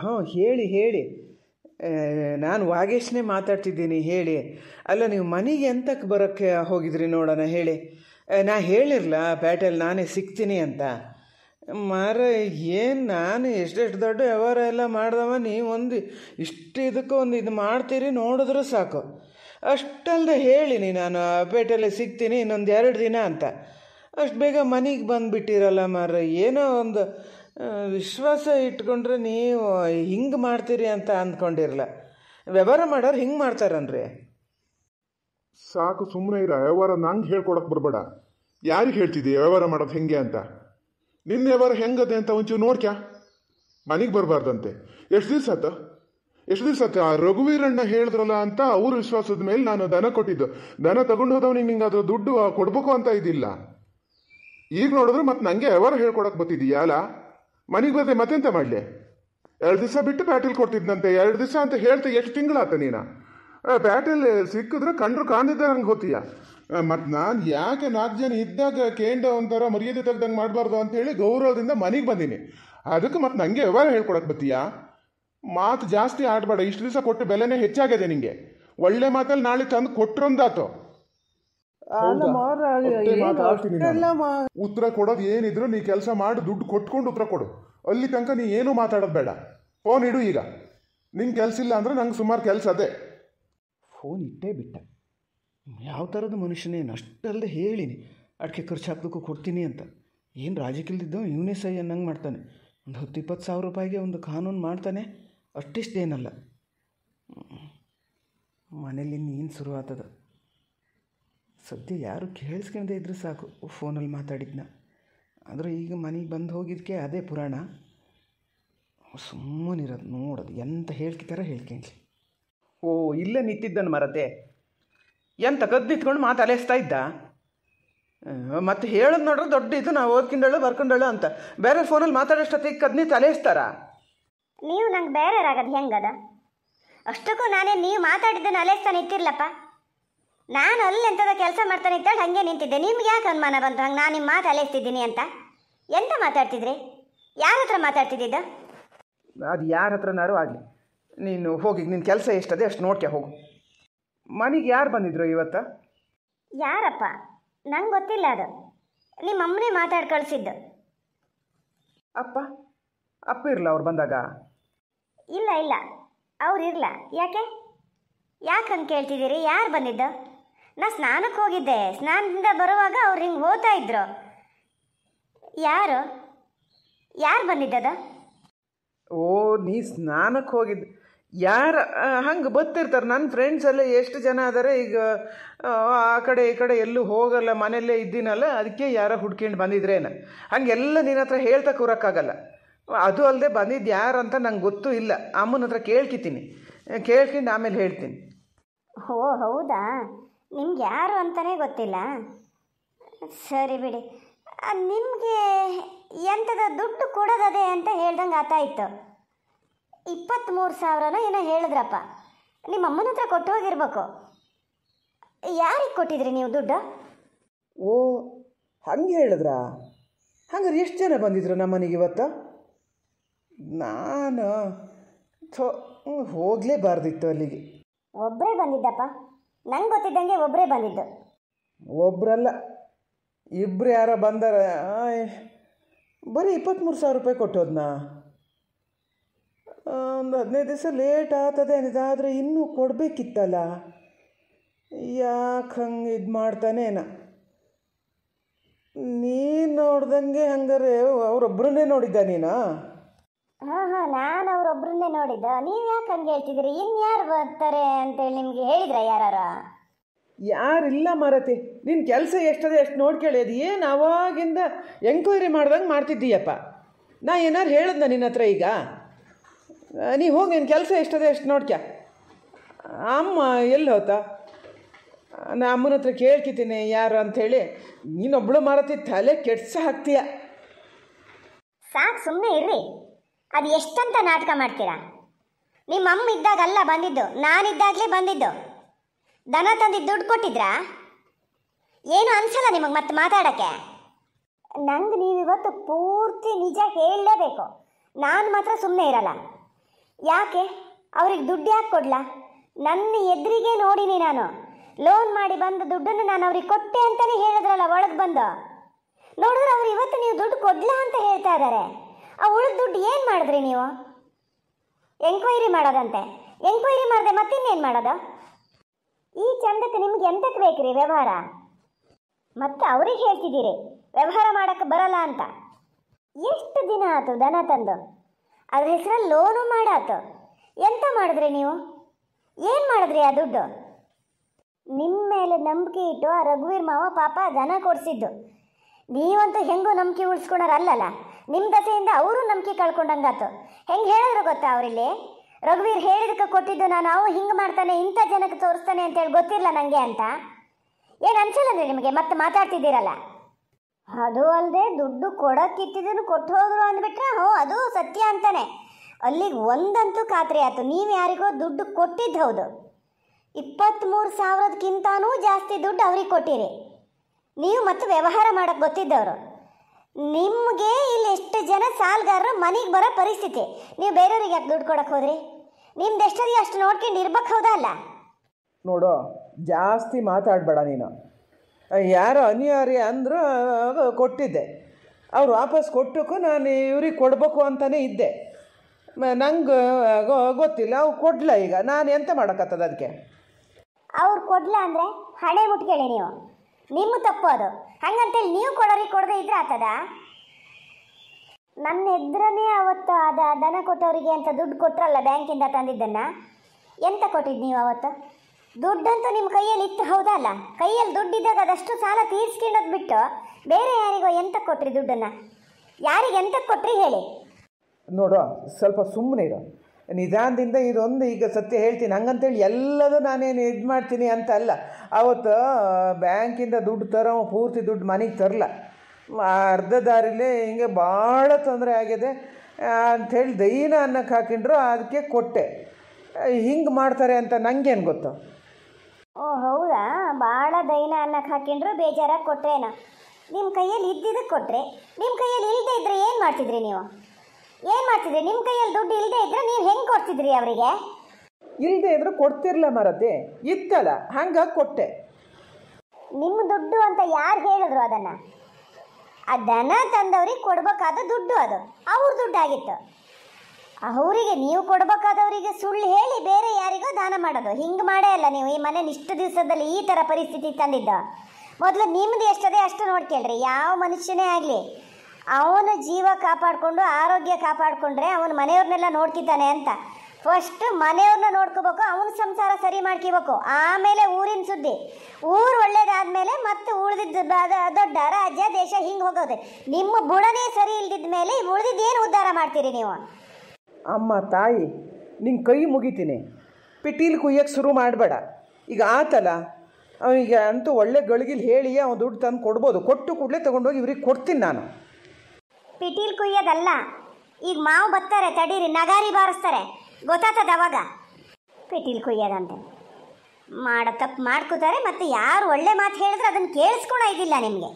ಹಾಂ ಹೇಳಿ ಹೇಳಿ ನಾನು ವಾಗೇಶ್ನೇ ಮಾತಾಡ್ತಿದ್ದೀನಿ ಹೇಳಿ ಅಲ್ಲ ನೀವು ಮನೆಗೆ ಎಂತಕ್ಕೆ ಬರೋಕ್ಕೆ ಹೋಗಿದ್ರಿ ನೋಡೋಣ ಹೇಳಿ ನಾ ಹೇಳಿರಲ್ಲ ಪೇಟೆಯಲ್ಲಿ ನಾನೇ ಸಿಗ್ತೀನಿ ಅಂತ ಮಾರ ಏನು ನಾನು ಎಷ್ಟೆಷ್ಟು ದೊಡ್ಡ ವ್ಯವಹಾರ ಎಲ್ಲ ಮಾಡ್ದವ ನೀವೊಂದು ಇಷ್ಟು ಇದಕ್ಕೂ ಒಂದು ಇದು ಮಾಡ್ತೀರಿ ನೋಡಿದ್ರೂ ಸಾಕು ಅಷ್ಟಲ್ಲದೆ ಹೇಳಿನಿ ನಾನು ಪೇಟೆಯಲ್ಲಿ ಸಿಗ್ತೀನಿ ಇನ್ನೊಂದು ಎರಡು ದಿನ ಅಂತ ಅಷ್ಟು ಬೇಗ ಮನೆಗೆ ಬಂದುಬಿಟ್ಟಿರಲ್ಲ ಮಾರ ಏನೋ ಒಂದು ವಿಶ್ವಾಸ ಇಟ್ಕೊಂಡ್ರೆ ನೀವು ಹಿಂಗೆ ಮಾಡ್ತೀರಿ ಅಂತ ಅಂದ್ಕೊಂಡಿರಲ ವ್ಯವಹಾರ ಮಾಡೋರು ಹಿಂಗೆ ಮಾಡ್ತಾರನ್ರಿ ಸಾಕು ಸುಮ್ಮನೆ ಇರ ವ್ಯವಹಾರ ನಂಗೆ ಹೇಳ್ಕೊಡಕ್ಕೆ ಬರಬೇಡ ಯಾರಿಗೆ ಹೇಳ್ತಿದ್ದೀಯ ವ್ಯವಹಾರ ಮಾಡೋದು ಹೆಂಗೆ ಅಂತ ನಿನ್ನ ವ್ಯವಹಾರ ಹೆಂಗದೆ ಅಂತ ಒಂಚೂರು ನೋಡ್ಕ್ಯಾ ಮನೆಗೆ ಬರಬಾರ್ದಂತೆ ಎಷ್ಟು ದಿವಸ ಆತ ಎಷ್ಟು ದಿವ್ಸ ಆತ ಆ ರಘುವೀರಣ್ಣ ಹೇಳಿದ್ರಲ್ಲ ಅಂತ ಅವ್ರ ವಿಶ್ವಾಸದ ಮೇಲೆ ನಾನು ದನ ಕೊಟ್ಟಿದ್ದು ದನ ತಗೊಂಡು ಹೋದವನಿಗೆ ನಿಂಗೆ ಅದು ದುಡ್ಡು ಕೊಡ್ಬೇಕು ಅಂತ ಇದಿಲ್ಲ ಈಗ ನೋಡಿದ್ರೆ ಮತ್ತೆ ನನಗೆ ವ್ಯವಹಾರ ಹೇಳ್ಕೊಡಕ್ಕೆ ಬರ್ತಿದ್ದೀಯಲ್ಲ ಮನೆಗೆ ಬರದೆ ಮತ್ತೆಂತ ಮಾಡಲಿ ಎರಡು ದಿವಸ ಬಿಟ್ಟು ಬ್ಯಾಟಲ್ ಕೊಡ್ತಿದ್ನಂತೆ ಎರಡು ದಿವಸ ಅಂತ ಹೇಳ್ತಾ ಎಷ್ಟು ತಿಂಗಳಾತ ನೀನು ಬ್ಯಾಟಲ್ ಸಿಕ್ಕಿದ್ರೆ ಕಂಡ್ರು ಕಾಣ್ದಿದ್ದ ನಂಗೆ ಹೋತೀಯ ಮತ್ತು ನಾನು ಯಾಕೆ ನಾಲ್ಕು ಜನ ಇದ್ದಾಗ ಕೇಂದ್ರ ಒಂಥರ ಮರ್ಯಾದೆ ತೆಗ್ದಂಗೆ ಮಾಡಬಾರ್ದು ಅಂತೇಳಿ ಗೌರವದಿಂದ ಮನೆಗೆ ಬಂದೀನಿ ಅದಕ್ಕೆ ಮತ್ತು ನನಗೆ ವ್ಯವಹಾರ ಹೇಳ್ಕೊಡಕ್ಕೆ ಬತ್ತೀಯಾ ಮಾತು ಜಾಸ್ತಿ ಆಡಬೇಡ ಇಷ್ಟು ದಿವಸ ಕೊಟ್ಟು ಬೆಲೆನೇ ಹೆಚ್ಚಾಗಿದೆ ನಿಮಗೆ ಒಳ್ಳೆ ಮಾತಲ್ಲಿ ನಾಳೆ ತಂದು ಕೊಟ್ಟರೊಂದಾತು ಉತ್ತರ ಕೊಡೋದು ಏನಿದ್ರು ನೀ ಕೆಲಸ ಮಾಡಿ ದುಡ್ಡು ಕೊಟ್ಕೊಂಡು ಉತ್ತರ ಕೊಡು ಅಲ್ಲಿ ತನಕ ನೀ ಏನು ಮಾತಾಡೋದು ಬೇಡ ಫೋನ್ ಇಡು ಈಗ ನಿನ್ ಕೆಲಸ ಇಲ್ಲ ಅಂದ್ರೆ ನಂಗೆ ಸುಮಾರು ಕೆಲಸ ಅದೇ ಫೋನ್ ಇಟ್ಟೇ ಬಿಟ್ಟ ಯಾವ ಥರದ ಮನುಷ್ಯನೇ ಅಷ್ಟಲ್ಲದೆ ಹೇಳಿನಿ ಅಡಿಕೆ ಖರ್ಚು ಹಾಕ್ದಕ್ಕೂ ಕೊಡ್ತೀನಿ ಅಂತ ಏನು ರಾಜಕೀಯದಿದ್ದೋ ಇವನೇ ಸೈ ಅನ್ನಂಗೆ ಮಾಡ್ತಾನೆ ಒಂದು ಹತ್ತು ಇಪ್ಪತ್ತು ಸಾವಿರ ರೂಪಾಯಿಗೆ ಒಂದು ಕಾನೂನು ಮಾಡ್ತಾನೆ ಅಷ್ಟಿಷ್ಟೇನಲ್ಲ ಮನೇಲಿ ಇನ್ನೇನು ಶುರು ಆತದ ಸದ್ಯ ಯಾರು ಕೇಳಿಸ್ಕೊಂಡೆ ಇದ್ರೆ ಸಾಕು ಫೋನಲ್ಲಿ ಮಾತಾಡಿದ್ನ ಆದರೆ ಈಗ ಮನೆಗೆ ಬಂದು ಹೋಗಿದ್ದಕ್ಕೆ ಅದೇ ಪುರಾಣ ಸುಮ್ಮನಿರೋದು ನೋಡೋದು ಎಂತ ಹೇಳ್ಕಿತಾರ ಹೇಳ್ಕೊಂಡ್ಲಿ ಓ ಇಲ್ಲೇ ನಿಂತಿದ್ದನು ಮರತೆ ಎಂತ ಕದ್ದು ನಿಂತ್ಕೊಂಡು ಮಾತು ಅಲೆಸ್ತಾ ಇದ್ದ ಮತ್ತೆ ಹೇಳೋದು ನೋಡ್ರೆ ದೊಡ್ಡ ಇದು ನಾವು ಓದ್ಕೊಂಡಳು ಬರ್ಕೊಂಡಳು ಅಂತ ಬೇರೆ ಫೋನಲ್ಲಿ ಮಾತಾಡೋಷ್ಟೊತ್ತಿಗೆ ಕದ್ದು ನಿಂತು ಅಲೆಸ್ತಾರ ನೀವು ನಂಗೆ ಬೇರೆ ಆಗೋದು ಹೆಂಗದ ಅಷ್ಟಕ್ಕೂ ನಾನೇ ನೀವು ಮಾತಾಡಿದ್ದನ್ನು ಅಲೆಸ್ತಾನೆ ಇತ್ತಿರ್ಲಪ್ಪ ನಾನು ಅಲ್ಲಿ ಎಂಥದ ಕೆಲಸ ಮಾಡ್ತಾನೆ ಇದ್ದಾಳೆ ಹಂಗೆ ನಿಂತಿದ್ದೆ ನಿಮ್ಗೆ ಯಾಕೆ ಅನುಮಾನ ಬಂತು ಹಂಗೆ ನಾನು ನಿಮ್ಮ ಮಾತು ಅಲಿಸ್ತಿದ್ದೀನಿ ಅಂತ ಎಂತ ಮಾತಾಡ್ತಿದ್ರಿ ಯಾರ ಹತ್ರ ಮಾತಾಡ್ತಿದ್ದ ಅದು ಯಾರ ಹತ್ರನಾರು ಆಗಲಿ ನೀನು ಹೋಗಿ ನಿನ್ನ ಕೆಲಸ ಎಷ್ಟದೆ ಅಷ್ಟು ನೋಡ್ಕೆ ಹೋಗು ಮನೆಗೆ ಯಾರು ಬಂದಿದ್ರು ಇವತ್ತು ಯಾರಪ್ಪ ನಂಗೆ ಗೊತ್ತಿಲ್ಲ ಅದು ನಿಮ್ಮ ಅಮ್ಮನೇ ಮಾತಾಡಿ ಕಳಿಸಿದ್ದು ಅಪ್ಪ ಅಪ್ಪ ಇರಲ ಅವ್ರು ಬಂದಾಗ ಇಲ್ಲ ಇಲ್ಲ ಅವ್ರು ಇರಲ ಯಾಕೆ ಯಾಕೆ ಕೇಳ್ತಿದ್ದೀರಿ ಯಾರು ಬಂದಿದ್ದು ನಾ ಸ್ನಾನಕ್ಕೆ ಹೋಗಿದ್ದೆ ಸ್ನಾನದಿಂದ ಬರುವಾಗ ಅವ್ರು ಹಿಂಗೆ ಓದ್ತಾ ಇದ್ರು ಯಾರು ಯಾರು ಬಂದಿದ್ದದ ಓ ನೀ ಸ್ನಾನಕ್ಕೆ ಹೋಗಿದ್ದು ಯಾರು ಹಂಗೆ ಬರ್ತಿರ್ತಾರೆ ನನ್ನ ಫ್ರೆಂಡ್ಸ್ ಎಲ್ಲ ಎಷ್ಟು ಜನ ಅದಾರೆ ಈಗ ಆ ಕಡೆ ಈ ಕಡೆ ಎಲ್ಲೂ ಹೋಗಲ್ಲ ಮನೆಯಲ್ಲೇ ಇದ್ದೀನಲ್ಲ ಅದಕ್ಕೆ ಯಾರೋ ಹುಡ್ಕೊಂಡು ಬಂದಿದ್ರೇನು ಹಂಗೆಲ್ಲ ನಿನ್ನ ಹತ್ರ ಹೇಳ್ತಾ ಕೂರೋಕ್ಕಾಗಲ್ಲ ಅದು ಅಲ್ಲದೆ ಬಂದಿದ್ದು ಯಾರು ಅಂತ ನಂಗೆ ಗೊತ್ತೂ ಇಲ್ಲ ಅಮ್ಮನ ಹತ್ರ ಕೇಳ್ಕಿತೀನಿ ಕೇಳ್ಕೊಂಡು ಆಮೇಲೆ ಹೇಳ್ತೀನಿ ಓ ಹೌದಾ ನಿಮ್ಗೆ ಯಾರು ಅಂತಲೇ ಗೊತ್ತಿಲ್ಲ ಸರಿ ಬಿಡಿ ನಿಮಗೆ ಎಂಥದ ದುಡ್ಡು ಕೊಡೋದದೆ ಅಂತ ಹೇಳ್ದಂಗೆ ಆತಾಯಿತ್ತು ಇಪ್ಪತ್ತ್ಮೂರು ಸಾವಿರನ ಏನೋ ಹೇಳಿದ್ರಪ್ಪ ನಿಮ್ಮ ಅಮ್ಮನ ಹತ್ರ ಕೊಟ್ಟು ಹೋಗಿರ್ಬೇಕು ಯಾರಿಗೆ ಕೊಟ್ಟಿದ್ರಿ ನೀವು ದುಡ್ಡು ಓ ಹಂಗೆ ಹೇಳಿದ್ರಾ ಹಂಗಾರೆ ಎಷ್ಟು ಜನ ಬಂದಿದ್ರು ನಮ್ಮನಿಗೆ ಇವತ್ತು ನಾನು ಥೋ ಹೋಗಲೇಬಾರ್ದಿತ್ತು ಅಲ್ಲಿಗೆ ಒಬ್ಬರೇ ಬಂದಿದ್ದಪ್ಪ ನಂಗೆ ಗೊತ್ತಿದ್ದಂಗೆ ಒಬ್ಬರೇ ಬಂದಿದ್ದು ಒಬ್ರಲ್ಲ ಇಬ್ಬರು ಯಾರೋ ಬಂದಾರ ಬರೀ ಇಪ್ಪತ್ತ್ಮೂರು ಸಾವಿರ ರೂಪಾಯಿ ಕೊಟ್ಟೋದ್ನ ಒಂದು ಹದಿನೈದು ದಿವಸ ಲೇಟ್ ಆಗ್ತದೆ ಆದರೆ ಇನ್ನೂ ಕೊಡಬೇಕಿತ್ತಲ್ಲ ಯಾಕೆ ಹಂಗೆ ಇದು ಮಾಡ್ತಾನೇನ ನೀನು ನೋಡ್ದಂಗೆ ಹಂಗಾರೆ ಅವರೊಬ್ಬರನ್ನೇ ನೋಡಿದ್ದ ನೀನಾ ಹಾಂ ಹಾಂ ನಾನು ಅವರೊಬ್ಬರನ್ನೇ ನೋಡಿದ್ದು ನೀವು ಯಾಕೆ ಹಂಗೆ ಇನ್ನು ಯಾರು ಬರ್ತಾರೆ ಅಂತೇಳಿ ನಿಮಗೆ ಹೇಳಿದ್ರ ಯಾರು ಯಾರಿಲ್ಲ ಮಾರತಿ ನಿನ್ನ ಕೆಲಸ ಎಷ್ಟದೆ ಎಷ್ಟು ನೋಡ್ಕೊಳ್ಳಿ ಅದು ಏನು ಅವಾಗಿಂದ ಎಂಕ್ವೈರಿ ಮಾಡ್ದಂಗೆ ಮಾಡ್ತಿದ್ದೀಯಪ್ಪ ನಾ ಏನಾರು ಹೇಳಿದ್ನ ನಿನ್ನ ಹತ್ರ ಈಗ ನೀ ಹೋಗಿ ನಿನ್ನ ಕೆಲಸ ಎಷ್ಟದೆ ಎಷ್ಟು ನೋಡ್ಕ ಅಮ್ಮ ಎಲ್ಲಿ ಹೋತ ನಾ ಅಮ್ಮನ ಹತ್ರ ಕೇಳ್ತಿದ್ದೀನಿ ಯಾರು ಅಂಥೇಳಿ ನೀನೊಬ್ಳು ಮಾರತಿ ತಲೆ ಕೆಡ್ಸ ಹಾಕ್ತೀಯ ಸಾಕು ಸುಮ್ಮನೆ ಇರ್ರಿ ಅದು ಎಷ್ಟಂತ ನಾಟಕ ಮಾಡ್ತೀರಾ ನಿಮ್ಮ ಅಮ್ಮ ಇದ್ದಾಗಲ್ಲ ಬಂದಿದ್ದು ನಾನಿದ್ದಾಗಲೇ ಬಂದಿದ್ದು ದನ ತಂದಿದ್ದು ದುಡ್ಡು ಕೊಟ್ಟಿದ್ರಾ ಏನು ಅನ್ಸಲ್ಲ ನಿಮಗೆ ಮತ್ತೆ ಮಾತಾಡೋಕ್ಕೆ ನಂಗೆ ನೀವು ಇವತ್ತು ಪೂರ್ತಿ ನಿಜ ಹೇಳಲೇಬೇಕು ನಾನು ಮಾತ್ರ ಸುಮ್ಮನೆ ಇರಲ್ಲ ಯಾಕೆ ಅವ್ರಿಗೆ ದುಡ್ಡು ಯಾಕೆ ಕೊಡ್ಲಾ ನನ್ನ ಎದುರಿಗೆ ನೋಡಿನಿ ನಾನು ಲೋನ್ ಮಾಡಿ ಬಂದ ದುಡ್ಡನ್ನು ನಾನು ಅವ್ರಿಗೆ ಕೊಟ್ಟೆ ಅಂತಲೇ ಹೇಳಿದ್ರಲ್ಲ ಒಳಗೆ ಬಂದು ನೋಡಿದ್ರೆ ಅವ್ರು ಇವತ್ತು ನೀವು ದುಡ್ಡು ಕೊಡಲ ಅಂತ ಹೇಳ್ತಾ ಇದ್ದಾರೆ ಆ ಉಳಿದ ದುಡ್ಡು ಏನು ಮಾಡಿದ್ರಿ ನೀವು ಎಂಕ್ವೈರಿ ಮಾಡೋದಂತೆ ಎಂಕ್ವೈರಿ ಮಾಡಿದೆ ಮತ್ತಿನ್ನೇನು ಮಾಡೋದು ಈ ಚಂದಕ್ಕೆ ನಿಮ್ಗೆ ಎಂತಕ್ಕೆ ಬೇಕ್ರಿ ವ್ಯವಹಾರ ಮತ್ತೆ ಅವ್ರಿಗೆ ಹೇಳ್ತಿದ್ದೀರಿ ವ್ಯವಹಾರ ಮಾಡೋಕ್ಕೆ ಬರಲ್ಲ ಅಂತ ಎಷ್ಟು ದಿನ ಆಯ್ತು ದನ ತಂದು ಅದ್ರ ಹೆಸರಲ್ಲಿ ಲೋನು ಮಾಡಾತು ಎಂತ ಮಾಡಿದ್ರಿ ನೀವು ಏನು ಮಾಡಿದ್ರಿ ಆ ದುಡ್ಡು ನಿಮ್ಮ ಮೇಲೆ ನಂಬಿಕೆ ಇಟ್ಟು ಆ ರಘುವೀರ್ ಮಾವ ಪಾಪ ದನ ಕೊಡಿಸಿದ್ದು ನೀವಂತೂ ಹೆಂಗೂ ನಂಬಿಕೆ ಉಳಿಸ್ಕೊಳೋರು ಅಲ್ಲಲ್ಲ ನಿಮ್ಮ ದಸೆಯಿಂದ ಅವರು ನಂಬಿಕೆ ಕಳ್ಕೊಂಡಂಗಾತು ಹೆಂಗೆ ಹೇಳಿದ್ರು ಗೊತ್ತಾ ಅವರಿಲ್ಲಿ ರಘುವೀರ್ ಹೇಳಿದಕ್ಕೆ ಕೊಟ್ಟಿದ್ದು ನಾನು ಹಿಂಗೆ ಮಾಡ್ತಾನೆ ಇಂಥ ಜನಕ್ಕೆ ತೋರಿಸ್ತಾನೆ ಅಂತೇಳಿ ಗೊತ್ತಿರಲ್ಲ ನನಗೆ ಅಂತ ಏನು ಅನ್ಸಲ್ಲ ಅಂದರೆ ನಿಮಗೆ ಮತ್ತೆ ಮಾತಾಡ್ತಿದ್ದೀರಲ್ಲ ಅದು ಅಲ್ಲದೆ ದುಡ್ಡು ಕೊಡೋಕ್ಕಿತ್ತಿದ್ದನ್ನು ಕೊಟ್ಟು ಹೋದ್ರು ಅಂದ್ಬಿಟ್ರೆ ಹೋ ಅದು ಸತ್ಯ ಅಂತಾನೆ ಅಲ್ಲಿಗೆ ಒಂದಂತೂ ಖಾತ್ರಿ ಆಯಿತು ನೀವು ಯಾರಿಗೋ ದುಡ್ಡು ಕೊಟ್ಟಿದ್ದು ಹೌದು ಇಪ್ಪತ್ತ್ಮೂರು ಸಾವಿರದಕ್ಕಿಂತನೂ ಜಾಸ್ತಿ ದುಡ್ಡು ಅವ್ರಿಗೆ ಕೊಟ್ಟಿರಿ ನೀವು ಮತ್ತು ವ್ಯವಹಾರ ಮಾಡೋಕ್ಕೆ ಗೊತ್ತಿದ್ದವರು ನಿಮಗೆ ಇಲ್ಲಿ ಎಷ್ಟು ಜನ ಸಾಲಗಾರರು ಮನೆಗೆ ಬರೋ ಪರಿಸ್ಥಿತಿ ನೀವು ಬೇರೆಯವ್ರಿಗೆ ಯಾಕೆ ದುಡ್ಡು ಕೊಡಕ್ಕೆ ಹೋದ್ರಿ ನಿಮ್ದು ಎಷ್ಟೊತ್ತಿಗೆ ಅಷ್ಟು ನೋಡ್ಕೊಂಡು ಇರ್ಬೇಕು ಹೌದಾ ಅಲ್ಲ ನೋಡು ಜಾಸ್ತಿ ಮಾತಾಡಬೇಡ ನೀನು ಯಾರು ಅನಿವಾರ್ಯ ಅಂದರೂ ಕೊಟ್ಟಿದ್ದೆ ಅವ್ರು ವಾಪಸ್ ಕೊಟ್ಟಕ್ಕೂ ನಾನು ಇವ್ರಿಗೆ ಕೊಡಬೇಕು ಅಂತಲೇ ಇದ್ದೆ ನಂಗೆ ಗೊತ್ತಿಲ್ಲ ಅವ್ರು ಕೊಡಲ ಈಗ ನಾನು ಎಂತ ಮಾಡೋಕ್ಕತ್ತದ ಅದಕ್ಕೆ ಅವ್ರು ಕೊಡಲ ಅಂದರೆ ಹಣೆ ಮುಟ್ಕೇಳಿ ನೀವು ನಿಮ್ಮ ತಪ್ಪು ಅದು ಹಂಗಂತೇಳಿ ನೀವು ಕೊಡೋರಿಗೆ ಕೊಡದೆ ಇದ್ರೆ ಆತದ ನನ್ನ ಎದ್ರನೇ ಅವತ್ತು ಅದ ದನ ಕೊಟ್ಟವರಿಗೆ ಅಂತ ದುಡ್ಡು ಕೊಟ್ಟರಲ್ಲ ಬ್ಯಾಂಕಿಂದ ತಂದಿದ್ದನ್ನು ಎಂತ ಕೊಟ್ಟಿದ್ದು ನೀವು ಅವತ್ತು ದುಡ್ಡಂತೂ ನಿಮ್ಮ ಕೈಯಲ್ಲಿ ಇತ್ತು ಹೌದಲ್ಲ ಕೈಯಲ್ಲಿ ದುಡ್ಡಿದ್ದಾಗ ಅದಷ್ಟು ಸಾಲ ತೀರಿಸ್ಕೊಂಡೋದು ಬಿಟ್ಟು ಬೇರೆ ಯಾರಿಗೋ ಎಂತ ಕೊಟ್ರಿ ದುಡ್ಡನ್ನು ಯಾರಿಗೆ ಎಂತ ಕೊಟ್ರಿ ಹೇಳಿ ನೋಡು ಸ್ವಲ್ಪ ಸುಮ್ಮನೆ ಇರು ನಿಧಾನದಿಂದ ಇದೊಂದು ಈಗ ಸತ್ಯ ಹೇಳ್ತೀನಿ ಹಂಗಂತೇಳಿ ಎಲ್ಲದೂ ನಾನೇನು ಇದು ಮಾಡ್ತೀನಿ ಅಂತ ಅಲ್ಲ ಅವತ್ತು ಬ್ಯಾಂಕಿಂದ ದುಡ್ಡು ತರೋ ಪೂರ್ತಿ ದುಡ್ಡು ಮನೆಗೆ ತರಲ ಅರ್ಧ ದಾರಿಲಿ ಹಿಂಗೆ ಭಾಳ ತೊಂದರೆ ಆಗಿದೆ ಅಂಥೇಳಿ ದೈನ ಅನ್ನಕ್ಕೆ ಹಾಕಿಂಡ್ರು ಅದಕ್ಕೆ ಕೊಟ್ಟೆ ಹಿಂಗೆ ಮಾಡ್ತಾರೆ ಅಂತ ನನಗೇನು ಗೊತ್ತು ಓ ಹೌದಾ ಭಾಳ ದೈನ ಅನ್ನಕ್ಕೆ ಹಾಕಿಂಡ್ರು ಬೇಜಾರಾಗಿ ನಾ ನಿಮ್ಮ ಕೈಯಲ್ಲಿ ಇದ್ದಿದ್ದಕ್ಕೆ ಕೊಟ್ಟರೆ ನಿಮ್ಮ ಕೈಯಲ್ಲಿ ಇಲ್ಲದೆ ಇದ್ದರೆ ಏನು ಮಾಡ್ತಿದ್ರಿ ನೀವು ಏನ್ ಮಾಡ್ತಿದ್ರಿ ನಿಮ್ಮ ಕೈಯಲ್ಲಿ ದುಡ್ಡು ಇಲ್ಲದೆ ಇದ್ರೆ ನೀವು ಹೆಂಗ್ ಕೊಡ್ತಿದ್ರಿ ಅವರಿಗೆ ಇಲ್ಲದೆ ಇದ್ರೂ ಕೊಡ್ತಿರ್ಲ ಮರದ್ದೆ ಇತ್ತಲ್ಲ ಹಂಗ ಕೊಟ್ಟೆ ನಿಮ್ಮ ದುಡ್ಡು ಅಂತ ಯಾರು ಹೇಳಿದ್ರು ಅದನ್ನ ಆ ದನ ತಂದವ್ರಿಗೆ ಕೊಡ್ಬೇಕಾದ ದುಡ್ಡು ಅದು ಅವ್ರ ದುಡ್ಡು ಆಗಿತ್ತು ಅವರಿಗೆ ನೀವು ಕೊಡ್ಬೇಕಾದವರಿಗೆ ಸುಳ್ಳು ಹೇಳಿ ಬೇರೆ ಯಾರಿಗೋ ದಾನ ಮಾಡೋದು ಹಿಂಗೆ ಮಾಡೇ ಅಲ್ಲ ನೀವು ಈ ಮನೇಲಿ ಇಷ್ಟು ದಿವಸದಲ್ಲಿ ಈ ಥರ ಪರಿಸ್ಥಿತಿ ತಂದಿದ್ದ ಮೊದಲು ನಿಮ್ದು ಎಷ್ಟದೇ ಅಷ್ಟು ನೋಡ್ಕೇಳ್ರಿ ಯಾವ ಮನುಷ್ಯನೇ ಆಗಲಿ ಅವನ ಜೀವ ಕಾಪಾಡಿಕೊಂಡು ಆರೋಗ್ಯ ಕಾಪಾಡಿಕೊಂಡ್ರೆ ಅವನ ಮನೆಯವ್ರನ್ನೆಲ್ಲ ನೋಡ್ತಿದ್ದಾನೆ ಅಂತ ಫಸ್ಟ್ ಮನೆಯವ್ರನ್ನ ನೋಡ್ಕೋಬೇಕು ಅವನ ಸಂಸಾರ ಸರಿ ಮಾಡ್ಕೋಬೇಕು ಆಮೇಲೆ ಊರಿನ ಸುದ್ದಿ ಊರು ಒಳ್ಳೇದಾದ್ಮೇಲೆ ಮತ್ತೆ ಉಳಿದಿದ್ದು ದೊಡ್ಡ ರಾಜ್ಯ ದೇಶ ಹಿಂಗೆ ಹೋಗೋದು ನಿಮ್ಮ ಗುಣನೇ ಸರಿ ಇಲ್ದಿದ್ಮೇಲೆ ಉಳಿದಿದ್ದೇನು ಉದ್ಧಾರ ಮಾಡ್ತೀರಿ ನೀವು ಅಮ್ಮ ತಾಯಿ ನಿನ್ನ ಕೈ ಮುಗಿತೀನಿ ಪಿಟೀಲ್ ಕುಯ್ಯಕ್ಕೆ ಶುರು ಮಾಡಬೇಡ ಈಗ ಆತಲ್ಲ ಅವನಿಗೆ ಅಂತೂ ಒಳ್ಳೆ ಗಳಿಗೆಲಿ ಹೇಳಿ ಅವನು ದುಡ್ಡು ತಂದು ಕೊಡ್ಬೋದು ಕೊಟ್ಟು ಕೂಡಲೇ ತೊಗೊಂಡೋಗಿ ಇವ್ರಿಗೆ ಕೊಡ್ತೀನಿ ನಾನು ಪಿಟೀಲ್ ಕುಯ್ಯೋದಲ್ಲ ಈಗ ಮಾವು ಬತ್ತಾರೆ ತಡೀರಿ ನಗಾರಿ ಬಾರಿಸ್ತಾರೆ ಗೊತ್ತಾಗ್ತದ ಅವಾಗ ಪಿಟೀಲ್ ಕುಯ್ಯೋದಂತೆ ಮಾಡೋ ತಪ್ಪು ಮಾಡ್ಕೋತಾರೆ ಮತ್ತು ಯಾರು ಒಳ್ಳೆ ಮಾತು ಹೇಳಿದ್ರೆ ಅದನ್ನು ಕೇಳಿಸ್ಕೊಳ ಇದಿಲ್ಲ ನಿಮಗೆ